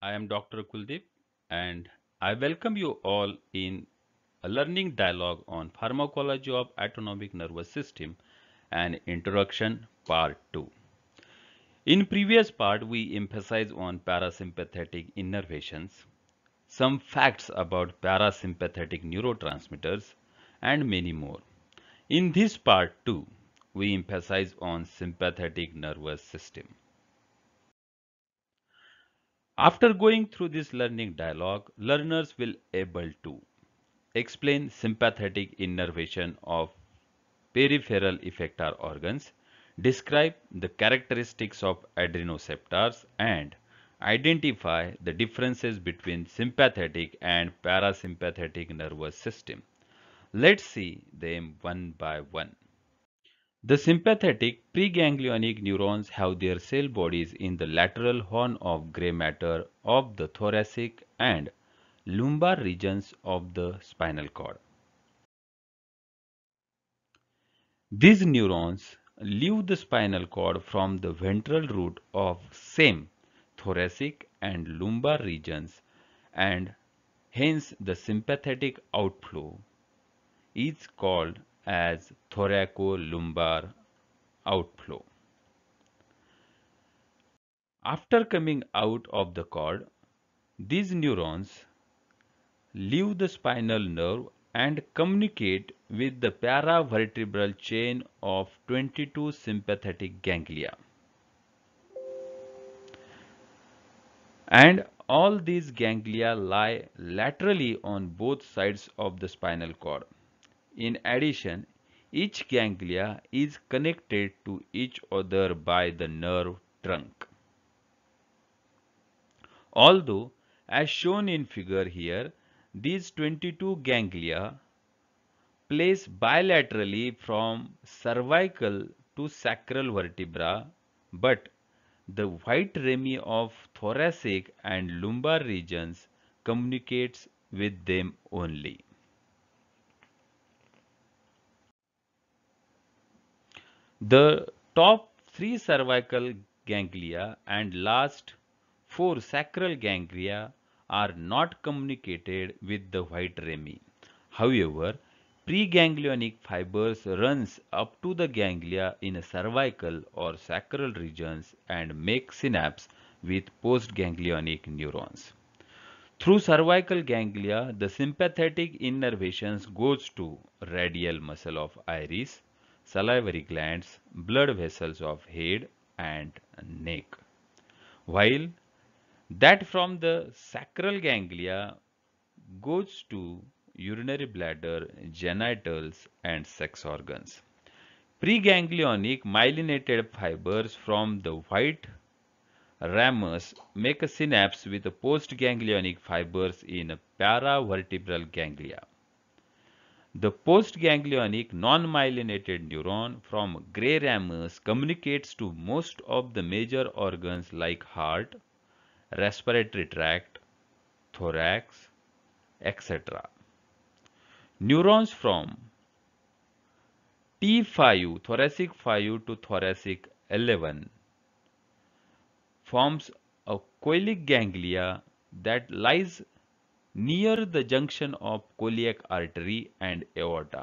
I am Dr. Kuldeep and I welcome you all in a learning dialogue on pharmacology of autonomic nervous system and introduction part 2. In previous part we emphasized on parasympathetic innervations, some facts about parasympathetic neurotransmitters and many more. In this part 2 we emphasize on sympathetic nervous system. After going through this learning dialogue, learners will able to explain sympathetic innervation of peripheral effector organs, describe the characteristics of adrenoceptors and identify the differences between sympathetic and parasympathetic nervous system. Let's see them one by one. The sympathetic preganglionic neurons have their cell bodies in the lateral horn of gray matter of the thoracic and lumbar regions of the spinal cord. These neurons leave the spinal cord from the ventral root of same thoracic and lumbar regions and hence the sympathetic outflow is called as thoracolumbar outflow. After coming out of the cord, these neurons leave the spinal nerve and communicate with the paravertebral chain of 22 sympathetic ganglia. And all these ganglia lie laterally on both sides of the spinal cord. In addition, each ganglia is connected to each other by the nerve trunk. Although, as shown in figure here, these 22 ganglia place bilaterally from cervical to sacral vertebra, but the white rami of thoracic and lumbar regions communicates with them only. The top three cervical ganglia and last four sacral ganglia are not communicated with the white rami. However, preganglionic fibers runs up to the ganglia in cervical or sacral regions and make synapse with postganglionic neurons. Through cervical ganglia, the sympathetic innervations goes to radial muscle of iris, salivary glands, blood vessels of head and neck. While that from the sacral ganglia goes to urinary bladder, genitals and sex organs. Preganglionic myelinated fibers from the white ramus make a synapse with postganglionic fibers in paravertebral ganglia. The postganglionic non-myelinated neuron from gray ramus communicates to most of the major organs like heart, respiratory tract, thorax, etc. Neurons from T5, thoracic 5 to thoracic 11 forms a coelic ganglia that lies near the junction of coliac artery and aorta.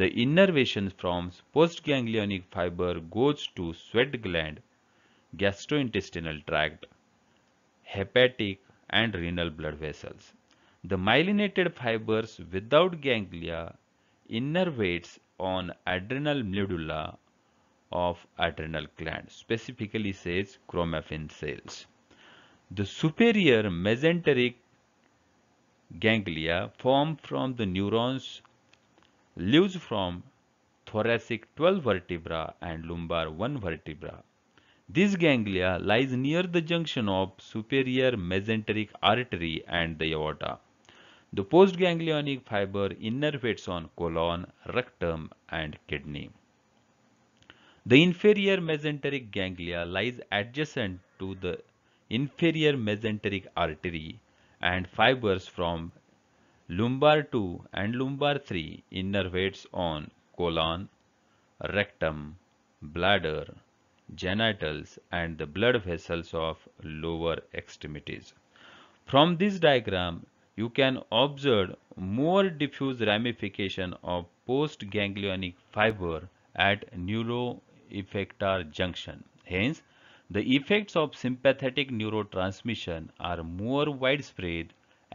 The innervation from postganglionic fiber goes to sweat gland, gastrointestinal tract, hepatic and renal blood vessels. The myelinated fibers without ganglia innervates on adrenal medulla of adrenal gland, specifically says chromaffin cells. The superior mesenteric ganglia formed from the neurons lives from thoracic 12 vertebra and lumbar 1 vertebra. This ganglia lies near the junction of superior mesenteric artery and the aorta. The postganglionic fiber innervates on colon, rectum and kidney. The inferior mesenteric ganglia lies adjacent to the inferior mesenteric artery and fibers from lumbar 2 and lumbar 3 innervates on colon, rectum, bladder, genitals and the blood vessels of lower extremities. From this diagram, you can observe more diffuse ramification of postganglionic fiber at neuroeffector junction. Hence, the effects of sympathetic neurotransmission are more widespread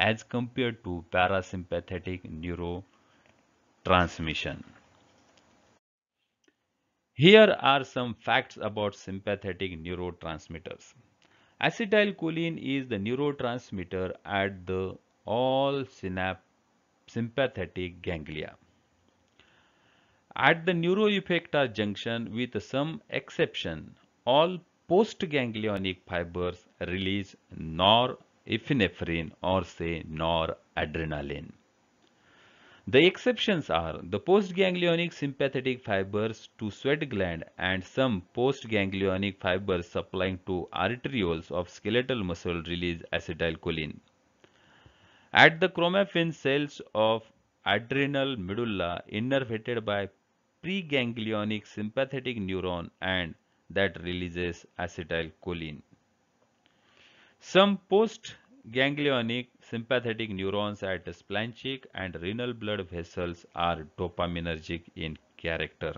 as compared to parasympathetic neurotransmission. Here are some facts about sympathetic neurotransmitters. Acetylcholine is the neurotransmitter at the all synapse sympathetic ganglia. At the neuroeffector junction with some exception, all postganglionic fibers release norepinephrine or say noradrenaline. The exceptions are the postganglionic sympathetic fibers to sweat gland and some postganglionic fibers supplying to arterioles of skeletal muscle release acetylcholine. At the chromaffin cells of adrenal medulla innervated by preganglionic sympathetic neuron and that releases acetylcholine. Some postganglionic sympathetic neurons at splanchic and renal blood vessels are dopaminergic in character.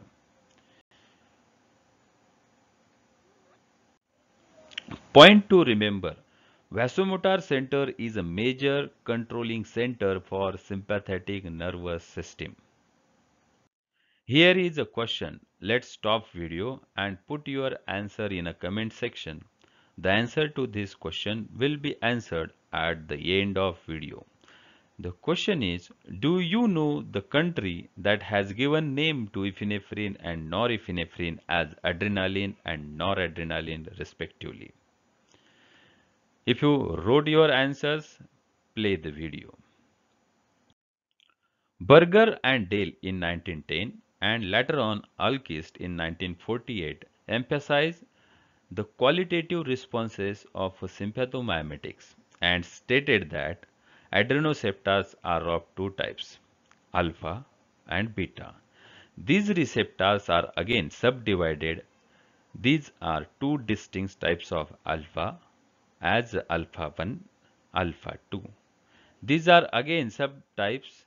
Point to remember, vasomotor center is a major controlling center for sympathetic nervous system. Here is a question. Let's stop video and put your answer in a comment section. The answer to this question will be answered at the end of video. The question is, do you know the country that has given name to epinephrine and norepinephrine as adrenaline and noradrenaline respectively? If you wrote your answers, play the video. Berger and Dale in 1910 and later on Alkist in 1948 emphasized the qualitative responses of sympathomimetics and stated that adrenoceptors are of two types, alpha and beta. These receptors are again subdivided. These are two distinct types of alpha as alpha 1, alpha 2. These are again subtypes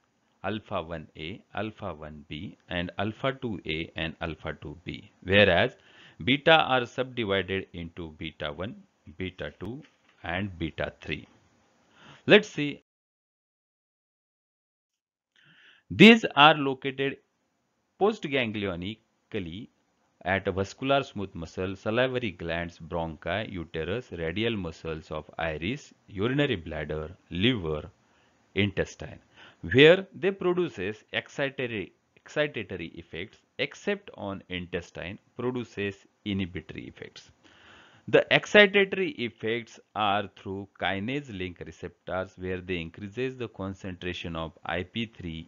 alpha 1a, alpha 1b and alpha 2a and alpha 2b. Whereas beta are subdivided into beta 1, beta 2 and beta 3. Let's see. These are located postganglionically at vascular smooth muscle, salivary glands, bronchi, uterus, radial muscles of iris, urinary bladder, liver, intestine where they produces excitatory, excitatory effects except on intestine produces inhibitory effects. The excitatory effects are through kinase link receptors where they increases the concentration of IP3,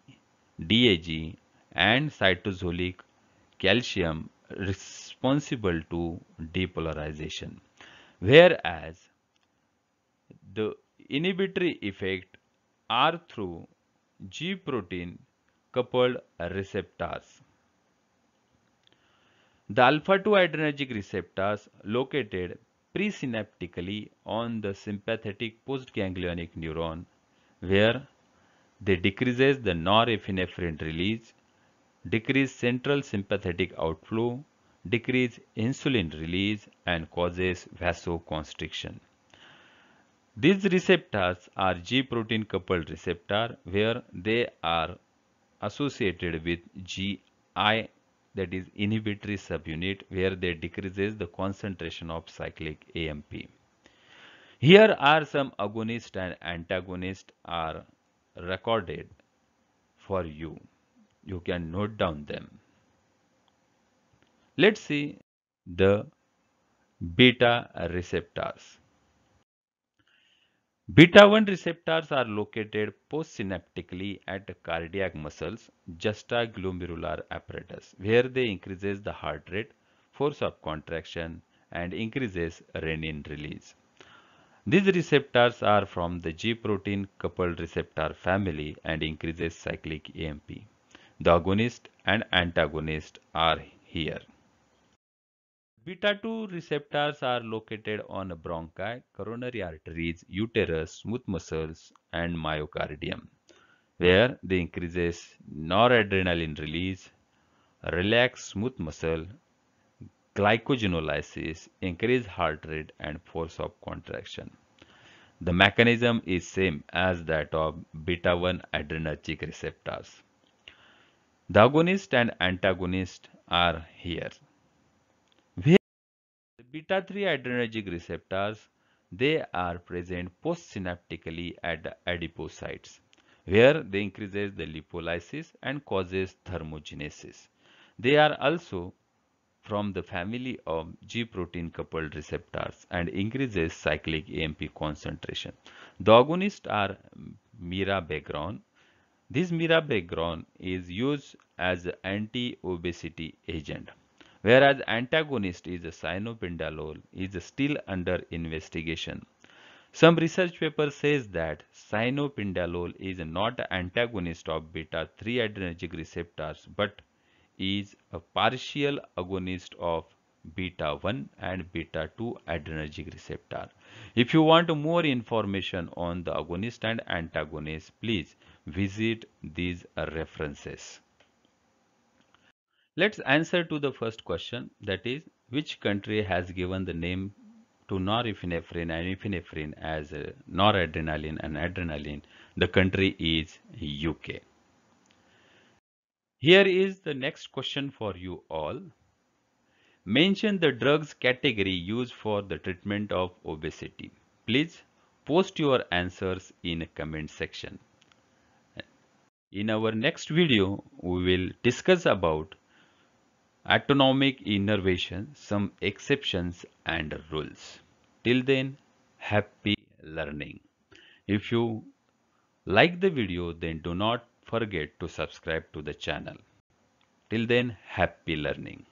DAG and cytosolic calcium responsible to depolarization. Whereas the inhibitory effect are through G protein coupled receptors. The alpha 2 adrenergic receptors located presynaptically on the sympathetic postganglionic neuron where they decreases the norepinephrine release, decrease central sympathetic outflow, decrease insulin release and causes vasoconstriction. These receptors are G protein coupled receptor where they are associated with GI that is inhibitory subunit where they decreases the concentration of cyclic AMP. Here are some agonist and antagonist are recorded for you. You can note down them. Let's see the beta receptors. Beta-1 receptors are located postsynaptically at cardiac muscles glomerular apparatus where they increases the heart rate, force of contraction and increases renin release. These receptors are from the G protein coupled receptor family and increases cyclic AMP. The agonist and antagonist are here. Beta 2 receptors are located on bronchi, coronary arteries, uterus, smooth muscles, and myocardium, where they increase noradrenaline release, relax smooth muscle, glycogenolysis, increase heart rate, and force of contraction. The mechanism is same as that of beta-1 adrenergic receptors. The agonist and antagonist are here beta-3 adrenergic receptors, they are present postsynaptically at the adipocytes, where they increases the lipolysis and causes thermogenesis. They are also from the family of G protein coupled receptors and increases cyclic AMP concentration. The agonists are mirabegron. This mirabegron is used as anti-obesity agent whereas antagonist is cyanopindalol is still under investigation. Some research paper says that cyanopindalol is not antagonist of beta-3 adrenergic receptors but is a partial agonist of beta-1 and beta-2 adrenergic receptor. If you want more information on the agonist and antagonist, please visit these references. Let's answer to the first question that is which country has given the name to norepinephrine and epinephrine as noradrenaline and adrenaline. The country is UK. Here is the next question for you all. Mention the drugs category used for the treatment of obesity. Please post your answers in comment section. In our next video, we will discuss about autonomic innervation, some exceptions and rules. Till then, happy learning. If you like the video, then do not forget to subscribe to the channel. Till then, happy learning.